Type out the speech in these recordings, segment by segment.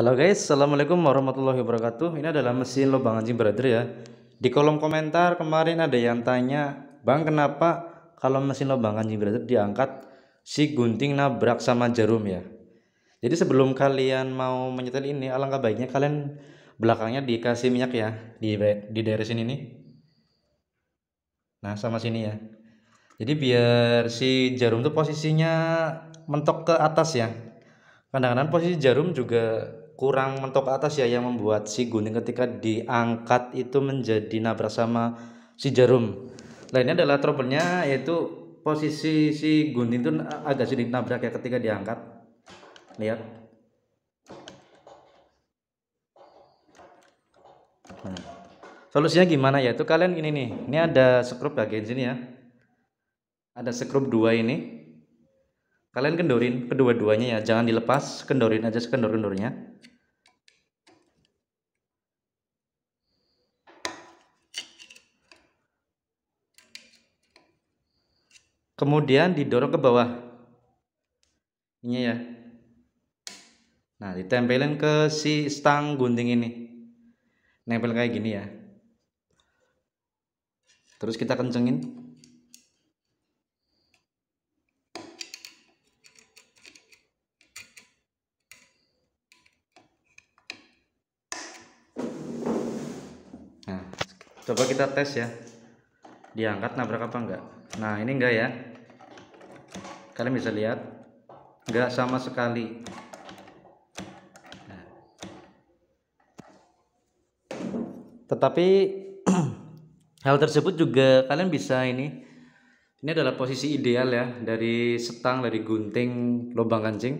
Halo guys, Assalamualaikum warahmatullahi wabarakatuh Ini adalah mesin lubang anjing brother ya Di kolom komentar kemarin ada yang tanya Bang kenapa kalau mesin lubang anjing brother diangkat Si gunting nabrak sama jarum ya Jadi sebelum kalian mau menyetel ini Alangkah baiknya kalian belakangnya dikasih minyak ya Di, di daerah sini nih Nah sama sini ya Jadi biar si jarum tuh posisinya mentok ke atas ya Kadang-kadang posisi jarum juga kurang mentok atas ya yang membuat si gunting ketika diangkat itu menjadi nabrak sama si Jarum. Lainnya adalah troublenya yaitu posisi si gunting itu agak sedikit nabrak ya ketika diangkat. Lihat. Hmm. Solusinya gimana ya? Itu kalian ini nih. Ini ada sekrup bagian sini ya. Ada sekrup dua ini. Kalian kendorin kedua-duanya ya, jangan dilepas, kendorin aja sekendor-kendornya kemudian didorong ke bawah ini ya nah ditempelin ke si stang gunting ini nempel kayak gini ya terus kita kencengin nah, coba kita tes ya diangkat nabrak apa enggak nah ini enggak ya kalian bisa lihat nggak sama sekali nah. tetapi hal tersebut juga kalian bisa ini ini adalah posisi ideal ya dari setang dari gunting lubang kancing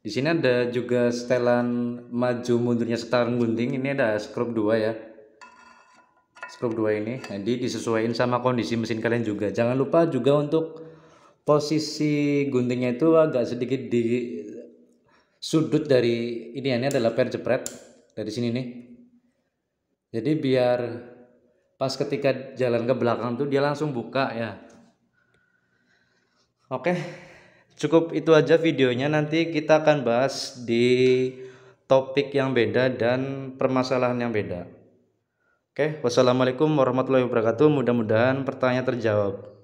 di sini ada juga setelan maju mundurnya setang gunting ini ada skrup dua ya skrup dua ini jadi disesuaikan sama kondisi mesin kalian juga jangan lupa juga untuk posisi guntingnya itu agak sedikit di sudut dari ini ya, ini adalah per jepret dari sini nih jadi biar pas ketika jalan ke belakang tuh dia langsung buka ya oke cukup itu aja videonya nanti kita akan bahas di topik yang beda dan permasalahan yang beda oke wassalamualaikum warahmatullahi wabarakatuh mudah-mudahan pertanyaan terjawab